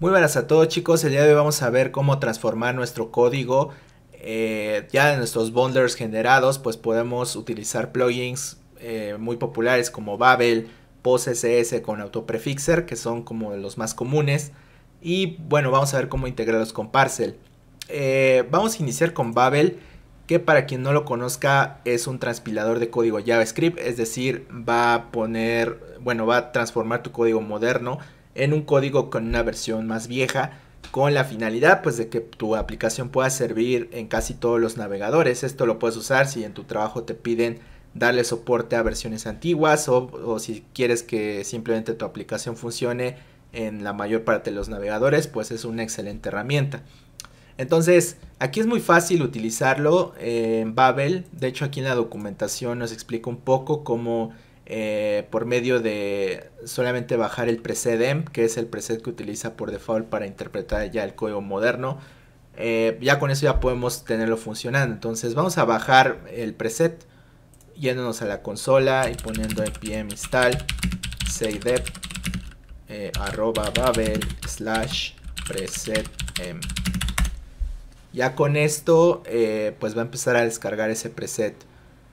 Muy buenas a todos chicos, el día de hoy vamos a ver cómo transformar nuestro código eh, ya de nuestros bundlers generados, pues podemos utilizar plugins eh, muy populares como Babel, PostCSS con Autoprefixer, que son como los más comunes. Y bueno, vamos a ver cómo integrarlos con Parcel. Eh, vamos a iniciar con Babel, que para quien no lo conozca es un transpilador de código JavaScript, es decir, va a poner, bueno, va a transformar tu código moderno en un código con una versión más vieja con la finalidad pues de que tu aplicación pueda servir en casi todos los navegadores. Esto lo puedes usar si en tu trabajo te piden darle soporte a versiones antiguas o, si quieres que simplemente tu aplicación funcione en la mayor parte de los navegadores, pues es una excelente herramienta. Entonces, aquí es muy fácil utilizarlo en Babel. De hecho, aquí en la documentación nos explica un poco cómo eh, por medio de solamente bajar el preset M que es el preset que utiliza por default para interpretar ya el código moderno. Eh, ya con eso ya podemos tenerlo funcionando. Entonces vamos a bajar el preset yéndonos a la consola y poniendo npm install seidep eh, arroba babel slash preset m. Em. Ya con esto, pues va a empezar a descargar ese preset.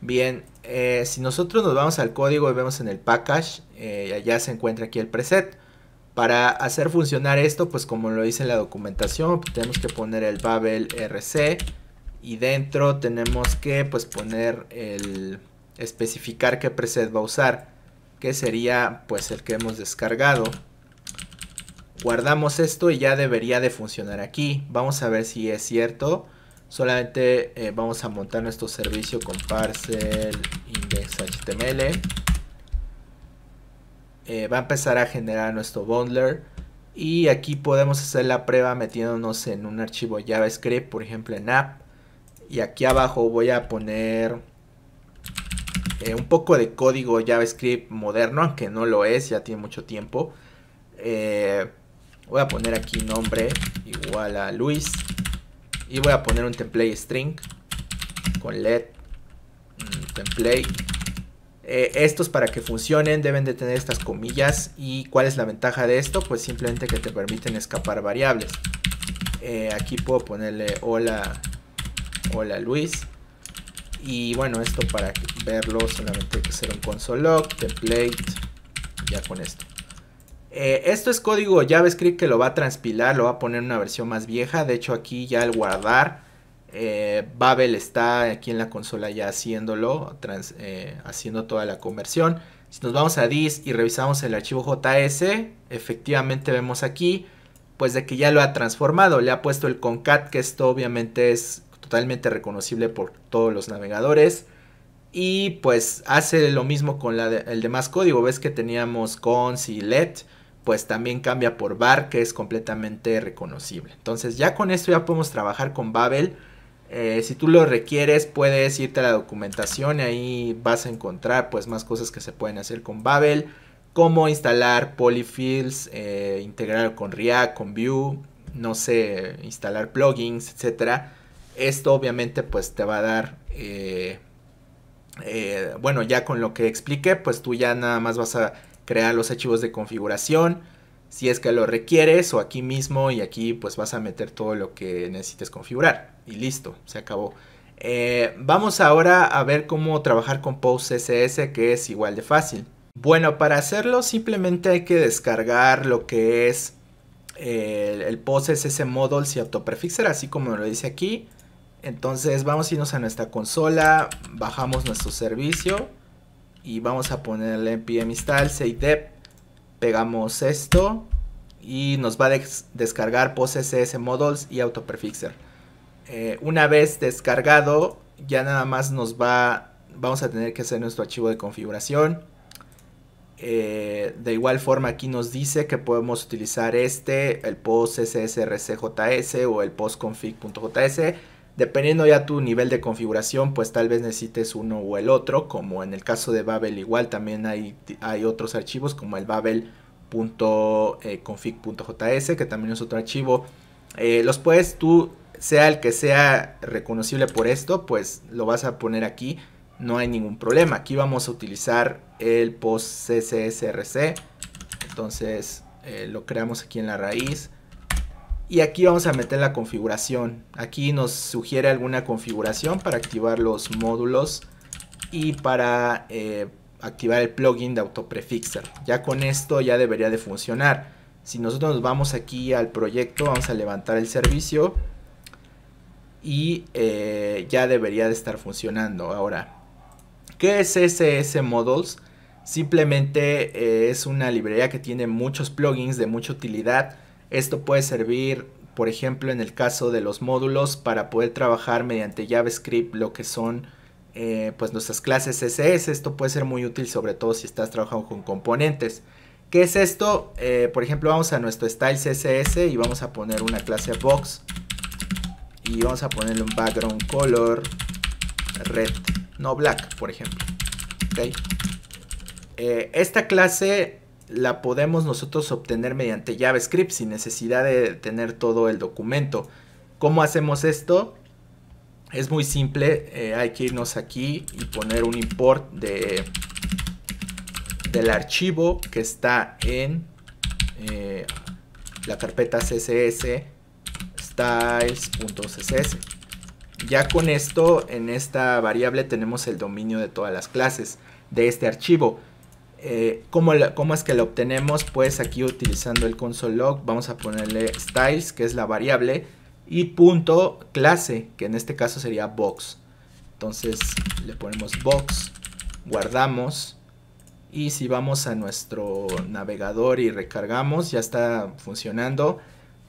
Bien, eh, si nosotros nos vamos al código y vemos en el package, allá eh, ya se encuentra aquí el preset. Para hacer funcionar esto, pues como lo dice en la documentación, pues tenemos que poner el Babel RC y dentro tenemos que pues, poner el especificar qué preset va a usar, que sería pues el que hemos descargado. Guardamos esto y ya debería de funcionar aquí. Vamos a ver si es cierto. Solamente eh, vamos a montar nuestro servicio con parcel index.html eh, va a empezar a generar nuestro bundler. Y aquí podemos hacer la prueba metiéndonos en un archivo JavaScript, por ejemplo en app. Y aquí abajo voy a poner eh, un poco de código JavaScript moderno, aunque no lo es, ya tiene mucho tiempo. voy a poner aquí nombre igual a Luis y voy a poner un template string con led template. Eh, estos para que funcionen deben de tener estas comillas. ¿Y cuál es la ventaja de esto? Pues simplemente que te permiten escapar variables. Eh, aquí puedo ponerle hola, hola Luis. Y bueno, esto para verlo solamente hay que hacer un console log, template, ya con esto. Eh, esto es código JavaScript que lo va a transpilar, lo va a poner en una versión más vieja. De hecho, aquí ya al guardar, eh, Babel está aquí en la consola ya haciéndolo, eh, haciendo toda la conversión. Si nos vamos a dis y revisamos el archivo JS, efectivamente vemos aquí, pues de que ya lo ha transformado. Le ha puesto el concat, que esto obviamente es totalmente reconocible por todos los navegadores. Y pues hace lo mismo con el demás código. Ves que teníamos cons y let pues también cambia por bar que es completamente reconocible. Entonces ya con esto ya podemos trabajar con Babel. Eh, si tú lo requieres, puedes irte a la documentación y ahí vas a encontrar pues más cosas que se pueden hacer con Babel, cómo instalar polyfills, eh, integrar con React, con Vue, no sé, instalar plugins, etcétera. Esto obviamente pues te va a dar, eh, bueno, ya con lo que expliqué, pues tú ya nada más vas a crear los archivos de configuración, si es que lo requieres o aquí mismo y aquí pues vas a meter todo lo que necesites configurar y listo, se acabó. Eh, vamos ahora a ver cómo trabajar con PostCSS que es igual de fácil. Bueno, para hacerlo simplemente hay que descargar lo que es eh, el, el PostCSS Models y Autoprefixer, así como lo dice aquí. Entonces vamos a irnos a nuestra consola, bajamos nuestro servicio y vamos a ponerle npm install save pegamos esto y nos va a descargar PostCSS models y autoprefixer eh, una vez descargado ya nada más nos va vamos a tener que hacer nuestro archivo de configuración eh, de igual forma aquí nos dice que podemos utilizar este el post o el postconfig.js Dependiendo ya tu nivel de configuración, pues tal vez necesites uno o el otro, como en el caso de Babel igual también hay, hay otros archivos como el babel.config.js, eh, que también es otro archivo. Eh, los puedes tú, sea el que sea reconocible por esto, pues lo vas a poner aquí, no hay ningún problema. Aquí vamos a utilizar el post CSSRC, entonces eh, lo creamos aquí en la raíz y aquí vamos a meter la configuración. Aquí nos sugiere alguna configuración para activar los módulos y para eh, activar el plugin de autoprefixer. Ya con esto ya debería de funcionar. Si nosotros nos vamos aquí al proyecto, vamos a levantar el servicio y eh, ya debería de estar funcionando. Ahora, ¿qué es SS Models? Simplemente eh, es una librería que tiene muchos plugins de mucha utilidad esto puede servir, por ejemplo, en el caso de los módulos para poder trabajar mediante JavaScript lo que son eh, pues nuestras clases CSS. Esto puede ser muy útil sobre todo si estás trabajando con componentes. ¿Qué es esto? Eh, por ejemplo, vamos a nuestro style CSS y vamos a poner una clase box y vamos a ponerle un background color red, no black, por ejemplo. Eh, esta clase la podemos nosotros obtener mediante JavaScript sin necesidad de tener todo el documento. ¿Cómo hacemos esto? Es muy simple, eh, hay que irnos aquí y poner un import de, del archivo que está en eh, la carpeta css styles.css. Ya con esto, en esta variable tenemos el dominio de todas las clases de este archivo. Eh, ¿cómo, es que lo obtenemos? Pues aquí utilizando el console log vamos a ponerle styles, que es la variable, y punto clase, que en este caso sería box. Entonces le ponemos box, guardamos, y si vamos a nuestro navegador y recargamos, ya está funcionando.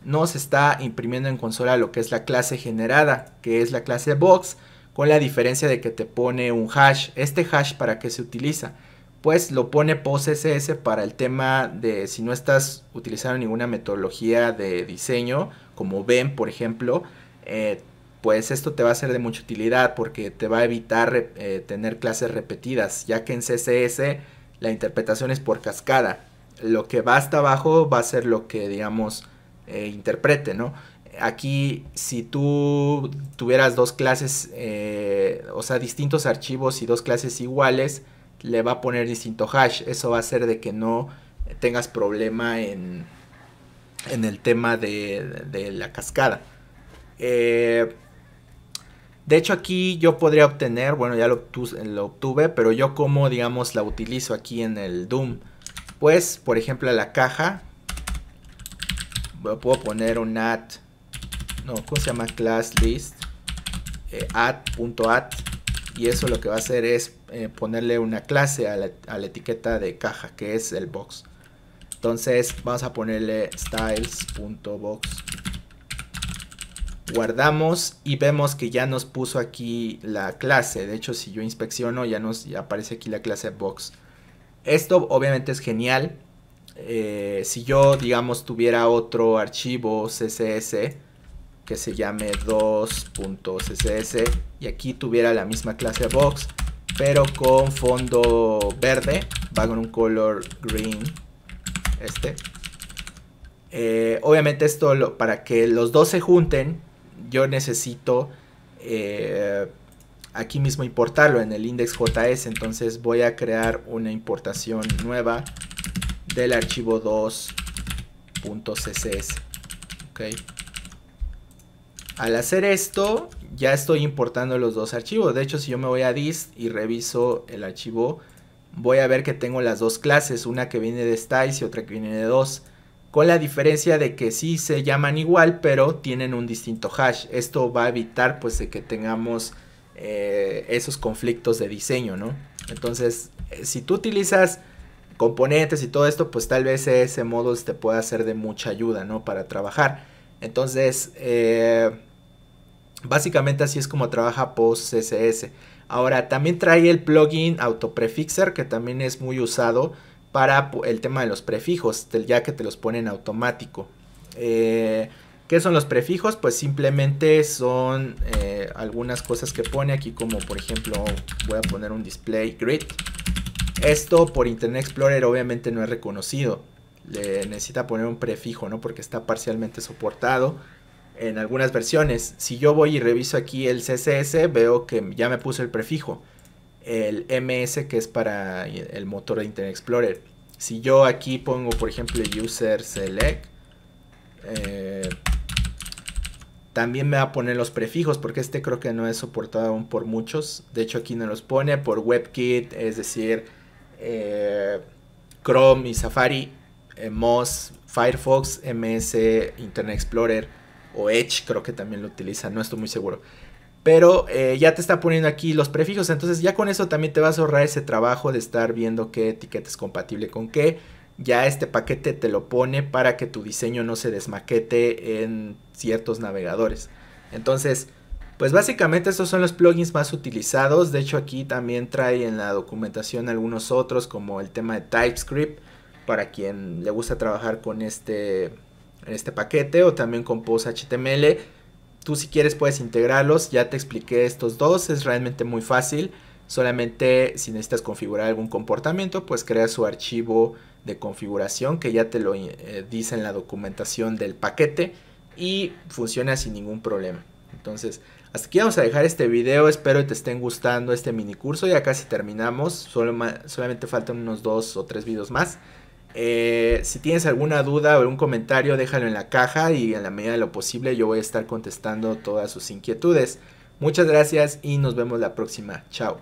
Nos está imprimiendo en consola lo que es la clase generada, que es la clase box, con la diferencia de que te pone un hash. ¿Este hash para qué se utiliza? pues lo pone post CSS para el tema de si no estás utilizando ninguna metodología de diseño, como ven, por ejemplo, eh, pues esto te va a ser de mucha utilidad porque te va a evitar eh, tener clases repetidas, ya que en CSS la interpretación es por cascada. Lo que va hasta abajo va a ser lo que, digamos, eh, interprete, ¿no? Aquí, si tú tuvieras dos clases, o sea, distintos archivos y dos clases iguales, le va a poner distinto hash. Eso va a hacer de que no tengas problema en, el tema de, la cascada. Eh, de hecho aquí yo podría obtener, bueno ya lo, obtuve, lo obtuve pero yo como digamos la utilizo aquí en el Doom. Pues por ejemplo la caja puedo poner un add, no, ¿cómo se llama? Class list, eh, y eso lo que va a hacer es eh, ponerle una clase a la, etiqueta de caja que es el box entonces vamos a ponerle styles.box guardamos y vemos que ya nos puso aquí la clase de hecho si yo inspecciono ya nos aparece aquí la clase box esto obviamente es genial eh, si yo digamos tuviera otro archivo css que se llame 2.css y aquí tuviera la misma clase box pero con fondo verde va con un color green este eh, obviamente esto para que los dos se junten yo necesito eh, aquí mismo importarlo en el index.js entonces voy a crear una importación nueva del archivo 2.css ok al hacer esto, ya estoy importando los dos archivos. De hecho, si yo me voy a dis y reviso el archivo, voy a ver que tengo las dos clases, una que viene de styles y otra que viene de dos. Con la diferencia de que sí se llaman igual, pero tienen un distinto hash. Esto va a evitar pues de que tengamos eh, esos conflictos de diseño, ¿no? Entonces, eh, si tú utilizas componentes y todo esto, pues tal vez ese modo te pueda ser de mucha ayuda, ¿no? Para trabajar. Entonces, eh, Básicamente así es como trabaja Post CSS. Ahora, también trae el plugin Autoprefixer, que también es muy usado para el tema de los prefijos, ya que te los ponen automático. Eh, ¿Qué son los prefijos? Pues simplemente son eh, algunas cosas que pone aquí, como por ejemplo, voy a poner un display grid. Esto por Internet Explorer obviamente no es reconocido. Le necesita poner un prefijo, ¿no? Porque está parcialmente soportado en algunas versiones. Si yo voy y reviso aquí el CSS, veo que ya me puso el prefijo. El MS que es para el motor de Internet Explorer. Si yo aquí pongo, por ejemplo, user select, eh, también me va a poner los prefijos, porque este creo que no es soportado aún por muchos. De hecho, aquí no los pone por WebKit, es decir, eh, Chrome y Safari, eh, Moz, Firefox, MS, Internet Explorer o Edge creo que también lo utiliza, no estoy muy seguro. Pero eh, ya te está poniendo aquí los prefijos, entonces ya con eso también te vas a ahorrar ese trabajo de estar viendo qué etiqueta es compatible con qué. Ya este paquete te lo pone para que tu diseño no se desmaquete en ciertos navegadores. Entonces, pues básicamente estos son los plugins más utilizados. De hecho aquí también trae en la documentación algunos otros como el tema de TypeScript para quien le gusta trabajar con este en este paquete o también con post HTML. Tú si quieres puedes integrarlos, ya te expliqué estos dos, es realmente muy fácil. Solamente si necesitas configurar algún comportamiento, pues crea su archivo de configuración que ya te lo eh, dice en la documentación del paquete y funciona sin ningún problema. Entonces, hasta aquí vamos a dejar este video, espero que te estén gustando este mini curso, ya casi terminamos, solamente faltan unos dos o tres videos más. Eh, si tienes alguna duda o algún comentario, déjalo en la caja y en la medida de lo posible yo voy a estar contestando todas sus inquietudes. Muchas gracias y nos vemos la próxima. Chao.